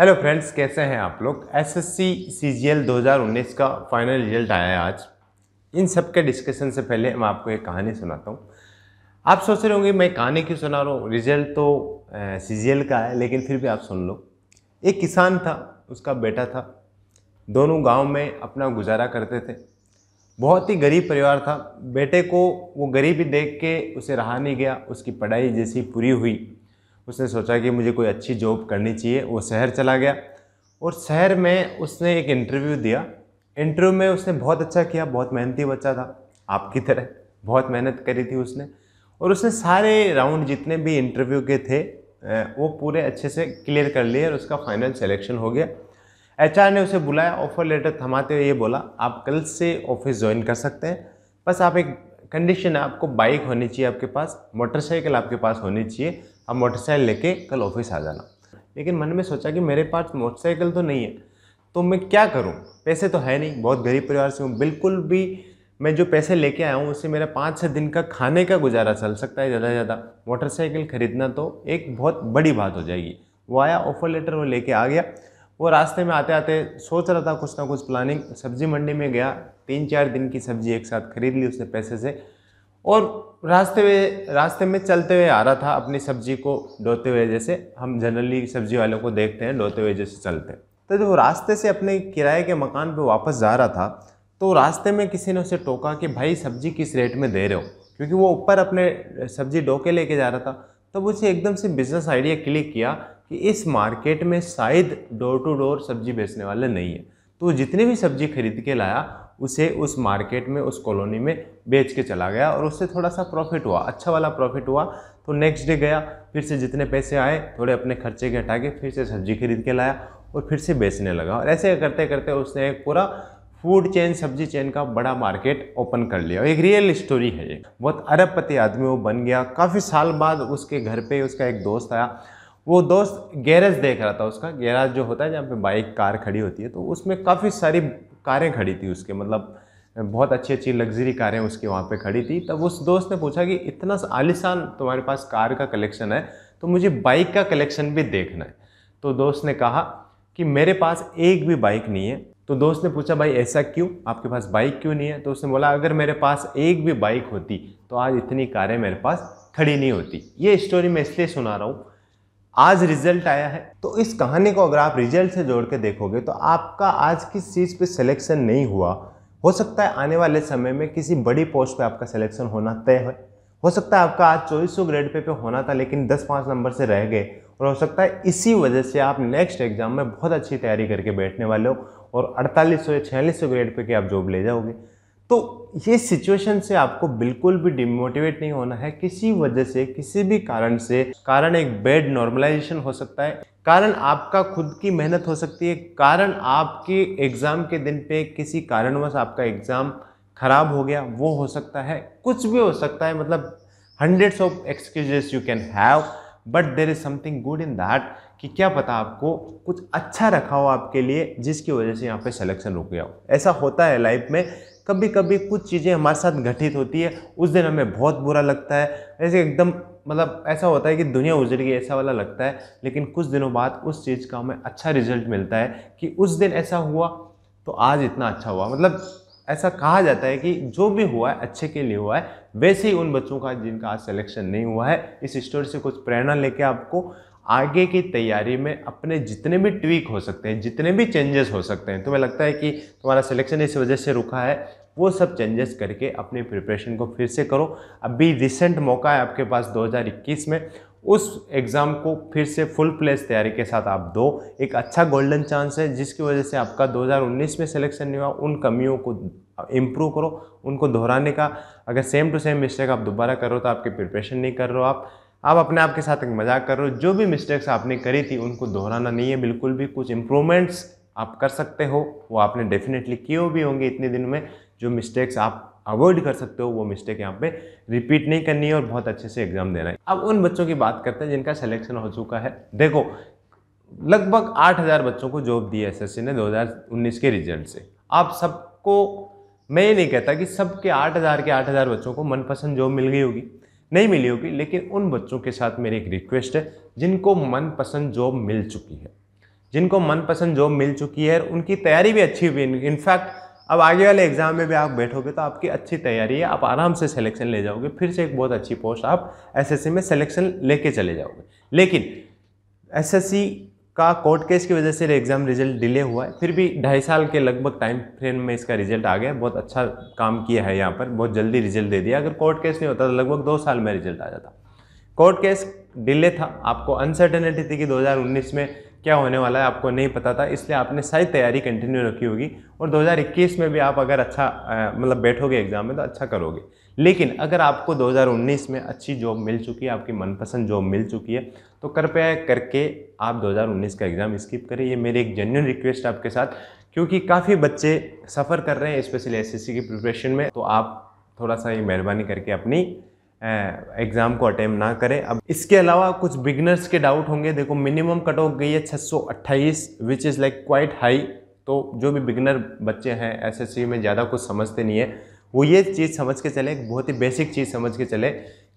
hello friends कैसे हैं आप लोग एसएससी सीजीएल 2019 का फाइनल रिजल्ट आया है आज इन सब के डिस्कशन से पहले मैं आपको एक कहानी सुनाता हूँ आप सोच रहे होंगे मैं कहानी क्यों सुना रहा हूँ रिजल्ट तो सीजीएल का है लेकिन फिर भी आप सुन लो एक किसान था उसका बेटा था दोनों गाँव में अपना गुजारा करते थे बहुत ही गरीब परिवार था बेटे को वो गरीबी देख के उसे रहा नहीं गया उसकी पढ़ाई जैसी पूरी हुई उसने सोचा कि मुझे कोई अच्छी जॉब करनी चाहिए वो शहर चला गया और शहर में उसने एक इंटरव्यू दिया इंटरव्यू में उसने बहुत अच्छा किया बहुत मेहनती बच्चा था आपकी तरह बहुत मेहनत करी थी उसने और उसने सारे राउंड जितने भी इंटरव्यू के थे वो पूरे अच्छे से क्लियर कर लिए और उसका फाइनल सिलेक्शन हो गया एच ने उसे बुलाया ऑफर लेटर थमाते हुए ये बोला आप कल से ऑफिस ज्वाइन कर सकते हैं बस आप एक कंडीशन है आपको बाइक होनी चाहिए आपके पास मोटरसाइकिल आपके पास होनी चाहिए आप मोटरसाइकिल लेके कल ऑफिस आ जाना लेकिन मन में सोचा कि मेरे पास मोटरसाइकिल तो नहीं है तो मैं क्या करूँ पैसे तो है नहीं बहुत गरीब परिवार से हूँ बिल्कुल भी मैं जो पैसे लेके आया हूँ उससे मेरा पाँच छः दिन का खाने का गुजारा चल सकता है ज़्यादा से ज़्यादा मोटरसाइकिल खरीदना तो एक बहुत बड़ी बात हो जाएगी वो आया ऑफर लेटर वो लेके आ गया वो रास्ते में आते आते सोच रहा था कुछ ना कुछ प्लानिंग सब्ज़ी मंडी में गया तीन चार दिन की सब्ज़ी एक साथ खरीद ली उसने पैसे से और रास्ते में रास्ते में चलते हुए आ रहा था अपनी सब्जी को डोते हुए जैसे हम जनरली सब्जी वालों को देखते हैं डोते हुए जैसे चलते तो जब रास्ते से अपने किराए के मकान पर वापस जा रहा था तो रास्ते में किसी ने उसे टोका कि भाई सब्जी किस रेट में दे रहे हो क्योंकि वो ऊपर अपने सब्जी डोके लेके जा रहा था तब तो उसे एकदम से बिज़नेस आइडिया क्लिक किया कि इस मार्केट में शायद डोर टू डोर सब्जी बेचने वाले नहीं है तो जितनी भी सब्जी खरीद के लाया उसे उस मार्केट में उस कॉलोनी में बेच के चला गया और उससे थोड़ा सा प्रॉफिट हुआ अच्छा वाला प्रॉफिट हुआ तो नेक्स्ट डे गया फिर से जितने पैसे आए थोड़े अपने खर्चे के हटा के फिर से सब्जी खरीद के लाया और फिर से बेचने लगा और ऐसे करते करते उसने एक पूरा फूड चेन सब्जी चेन का बड़ा मार्केट ओपन कर लिया एक रियल स्टोरी है ये बहुत अरबपति आदमी वो बन गया काफ़ी साल बाद उसके घर पे उसका एक दोस्त आया वो दोस्त गैरेज देख रहा था उसका गैराज जो होता है जहाँ पे बाइक कार खड़ी होती है तो उसमें काफ़ी सारी कारें खड़ी थी उसके मतलब बहुत अच्छी अच्छी लग्जरी कारें उसकी वहाँ पे खड़ी थी तब उस दोस्त ने पूछा कि इतना आलिशान तुम्हारे पास कार का कलेक्शन है तो मुझे बाइक का कलेक्शन भी देखना है तो दोस्त ने कहा कि मेरे पास एक भी बाइक नहीं है तो दोस्त ने पूछा भाई ऐसा क्यों आपके पास बाइक क्यों नहीं है तो उसने बोला अगर मेरे पास एक भी बाइक होती तो आज इतनी कारें मेरे पास खड़ी नहीं होती ये स्टोरी मैं इसलिए सुना रहा हूँ आज रिजल्ट आया है तो इस कहानी को अगर आप रिजल्ट से जोड़ के देखोगे तो आपका आज किस चीज़ पे सिलेक्शन नहीं हुआ हो सकता है आने वाले समय में किसी बड़ी पोस्ट पे आपका सिलेक्शन होना तय है हो सकता है आपका आज चौबीस सौ ग्रेड पे पे होना था लेकिन दस पाँच नंबर से रह गए और हो सकता है इसी वजह से आप नेक्स्ट एग्जाम में बहुत अच्छी तैयारी करके बैठने वाले हो और अड़तालीस सौ या छियालीस सौ ग्रेड पे के आप जॉब ले जाओगे तो ये सिचुएशन से आपको बिल्कुल भी डिमोटिवेट नहीं होना है किसी वजह से किसी भी कारण से कारण एक बेड नॉर्मलाइजेशन हो सकता है कारण आपका खुद की मेहनत हो सकती है कारण आपके एग्ज़ाम के दिन पे किसी कारणवश आपका एग्ज़ाम खराब हो गया वो हो सकता है कुछ भी हो सकता है मतलब hundreds of excuses you can have but there is something good in that कि क्या पता आपको कुछ अच्छा रखा हो आपके लिए जिसकी वजह से यहाँ पे सिलेक्शन रुक गया हो ऐसा होता है लाइफ में कभी कभी कुछ चीज़ें हमारे साथ घटित होती है उस दिन हमें बहुत बुरा लगता है ऐसे एकदम मतलब ऐसा होता है कि दुनिया उजड़ गई ऐसा वाला लगता है लेकिन कुछ दिनों बाद उस चीज़ का हमें अच्छा रिजल्ट मिलता है कि उस दिन ऐसा हुआ तो आज इतना अच्छा हुआ मतलब ऐसा कहा जाता है कि जो भी हुआ है अच्छे के लिए हुआ है वैसे ही उन बच्चों का जिनका आज सिलेक्शन नहीं हुआ है इस स्टोरी से कुछ प्रेरणा लेके आपको आगे की तैयारी में अपने जितने भी ट्वीक हो सकते हैं जितने भी चेंजेस हो सकते हैं तुम्हें लगता है कि तुम्हारा सिलेक्शन इस वजह से रुका है वो सब चेंजेस करके अपनी प्रिपरेशन को फिर से करो अभी रिसेंट मौका है आपके पास 2021 में उस एग्ज़ाम को फिर से फुल प्लेस तैयारी के साथ आप दो एक अच्छा गोल्डन चांस है जिसकी वजह से आपका 2019 में सिलेक्शन नहीं हुआ उन कमियों को इम्प्रूव करो उनको दोहराने का अगर सेम टू सेम मिस्टेक आप दोबारा करो तो आपकी प्रिपरेशन नहीं कर रहे हो आप आप अपने आप के साथ एक मजाक कर रहे हो जो भी मिस्टेक्स आपने करी थी उनको दोहराना नहीं है बिल्कुल भी कुछ इम्प्रूवमेंट्स आप कर सकते हो वो आपने डेफिनेटली किए भी होंगे इतने दिन में जो मिस्टेक्स आप अवॉइड कर सकते हो वो मिस्टेक यहाँ पे रिपीट नहीं करनी है और बहुत अच्छे से एग्जाम देना है अब उन बच्चों की बात करते हैं जिनका सिलेक्शन हो चुका है देखो लगभग आठ हज़ार बच्चों को जॉब दी है एसएससी ने 2019 के रिजल्ट से आप सबको मैं ये नहीं कहता कि सबके आठ हज़ार के आठ हज़ार बच्चों को मनपसंद जॉब मिल गई होगी नहीं मिली होगी लेकिन उन बच्चों के साथ मेरी एक रिक्वेस्ट है जिनको मनपसंद जॉब मिल चुकी है जिनको मनपसंद जॉब मिल चुकी है और उनकी तैयारी भी अच्छी हुई इनफैक्ट अब आगे वाले एग्ज़ाम में भी आप बैठोगे तो आपकी अच्छी तैयारी है आप आराम से सिलेक्शन ले जाओगे फिर से एक बहुत अच्छी पोस्ट आप एसएससी में सिलेक्शन लेके चले जाओगे लेकिन एसएससी का कोर्ट केस की वजह से एग्ज़ाम रिजल्ट डिले हुआ है फिर भी ढाई साल के लगभग टाइम फ्रेम में इसका रिजल्ट आ गया बहुत अच्छा काम किया है यहाँ पर बहुत जल्दी रिजल्ट दे दिया अगर कोर्ट केस नहीं होता तो लगभग दो साल में रिजल्ट आ जाता कोर्ट केस डिले था आपको अनसर्टेनिटी थी कि 2019 में क्या होने वाला है आपको नहीं पता था इसलिए आपने सारी तैयारी कंटिन्यू रखी होगी और 2021 में भी आप अगर अच्छा मतलब बैठोगे एग्ज़ाम में तो अच्छा करोगे लेकिन अगर आपको 2019 में अच्छी जॉब मिल चुकी है आपकी मनपसंद जॉब मिल चुकी है तो कृपया करके आप 2019 का एग्ज़ाम स्किप करें ये मेरी एक जेन्यून रिक्वेस्ट आपके साथ क्योंकि काफ़ी बच्चे सफ़र कर रहे हैं स्पेशली एस की प्रिपरेशन में तो आप थोड़ा सा ये मेहरबानी करके अपनी एग्ज़ाम को अटैम्प ना करें अब इसके अलावा कुछ बिगनर्स के डाउट होंगे देखो मिनिमम कट ऑफ गई है अट्ठाईस which is like quite high तो जो भी बिगनर बच्चे हैं एसएससी में ज़्यादा कुछ समझते नहीं है वो ये चीज़ समझ के चले बहुत ही बेसिक चीज़ समझ के चले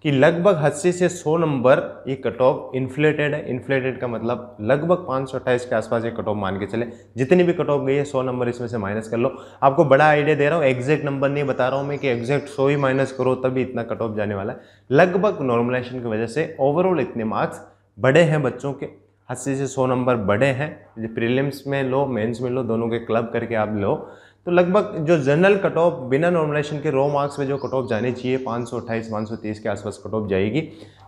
कि लगभग अस्सी से सौ नंबर ये कट ऑफ इन्फ्लेटेड है इन्फ्लेटेड का मतलब लगभग पाँच सौ अट्ठाईस के आसपास ये कट ऑफ मान के चले जितनी भी कट ऑफ गई है सौ नंबर इसमें से माइनस कर लो आपको बड़ा आइडिया दे रहा हूँ एग्जैक्ट नंबर नहीं बता रहा हूँ मैं कि एग्जैक्ट सौ ही माइनस करो तभी इतना कट ऑफ जाने वाला है लगभग नॉर्मलाइजेशन की वजह से ओवरऑल इतने मार्क्स बड़े हैं बच्चों के अस्सी से सौ नंबर बड़े हैं प्रीलिम्स में लो मेन्स में लो दोनों के क्लब करके आप लो तो लगभग जो जनरल कट ऑफ बिना नॉर्मलाइजेशन के रो मार्क्स में जो कट ऑफ जाने चाहिए पाँच सौ अट्ठाईस पाँच सौ तीस के आसपास कट ऑफ जाएगी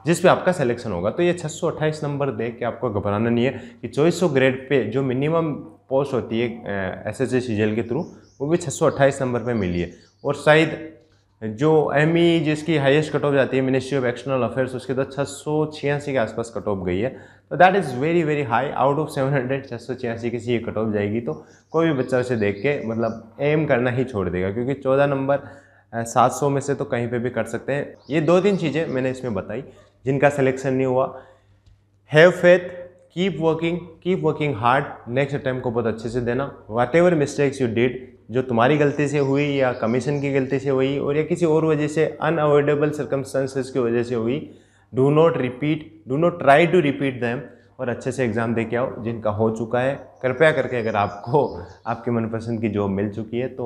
जिस पे आपका सिलेक्शन होगा तो ये छः सौ अट्ठाईस नंबर देख के आपको घबराना नहीं है कि चौबीस सौ ग्रेड पे जो मिनिमम पोस्ट होती है एस एस के थ्रू वो भी छः सौ अट्ठाईस नंबर पर मिली है और शायद जो एम ई e जिसकी हाईएस्ट कट ऑफ जाती है मिनिस्ट्री ऑफ एक्सटर्नल अफेयर्स उसके तो छः सौ छियासी के आसपास कट ऑफ गई है तो that is very very high out of seven hundred छः सौ छियासी किसी ये कट ऑफ जाएगी तो कोई भी बच्चा उसे देख के मतलब एम करना ही छोड़ देगा क्योंकि चौदह नंबर सात सौ में से तो कहीं पे भी कर सकते हैं ये दो तीन चीज़ें मैंने इसमें बताई जिनका सिलेक्शन नहीं हुआ have faith keep working keep working hard next attempt को बहुत अच्छे से देना whatever mistakes you did जो तुम्हारी गलती से हुई या कमीशन की गलती से हुई और या किसी और वजह से अनअवॉइडेबल सर्कमस्टांसिस की वजह से हुई do not repeat do not try to repeat them और अच्छे से एग्ज़ाम दे के आओ जिनका हो चुका है कृपया करके अगर आपको आपके मनपसंद की जॉब मिल चुकी है तो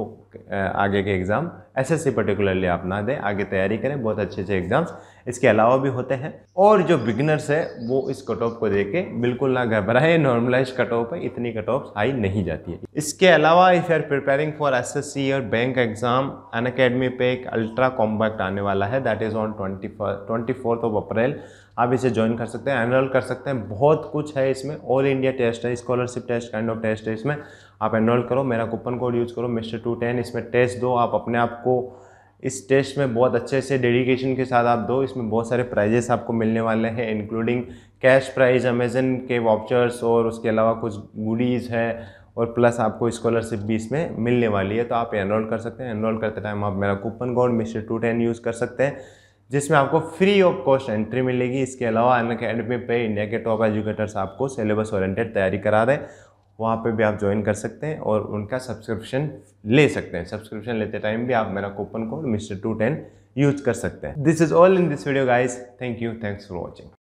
आगे के एग्ज़ाम एसएससी पर्टिकुलरली आप ना दें आगे तैयारी करें बहुत अच्छे अच्छे एग्ज़ाम्स इसके अलावा भी होते हैं और जो बिगनर्स है वो इस कट ऑफ को के बिल्कुल ना घबराए नॉर्मलाइज कट ऑफ है इतनी कट ऑफ हाई नहीं जाती है इसके अलावा if are preparing for S और बैंक एग्ज़ाम अन अकेडमी पे एक अल्ट्रा कॉम्पैक्ट आने वाला है that is on twenty twenty fourth of April आप इसे ज्वाइन कर सकते हैं एनरोल कर सकते हैं बहुत कुछ है इसमें ऑल इंडिया टेस्ट है scholarship test best kind of test है इसमें आप एनरोल करो मेरा कूपन कोड यूज़ करो मिस्टर टू टेन इसमें टेस्ट दो आप अपने आप को इस टेस्ट में बहुत अच्छे से डेडिकेशन के साथ आप दो इसमें बहुत सारे प्राइजेस आपको मिलने वाले हैं इंक्लूडिंग कैश प्राइज अमेजन के वाउचर्स और उसके अलावा कुछ गुडीज़ है और प्लस आपको स्कॉलरशिप भी इसमें मिलने वाली है तो आप एनरोल कर सकते हैं एनरोल करते टाइम आप मेरा coupon code mister two ten use कर सकते हैं जिसमें आपको फ्री ऑफ कॉस्ट एंट्री मिलेगी इसके अलावा अन अकेडमी पे इंडिया के टॉप एजुकेटर्स आपको सिलेबस ओरिएंटेड तैयारी करा रहे हैं वहाँ पे भी आप ज्वाइन कर सकते हैं और उनका सब्सक्रिप्शन ले सकते हैं सब्सक्रिप्शन लेते टाइम भी आप मेरा coupon code mister two ten use कर सकते हैं this is all in this video guys thank you thanks for watching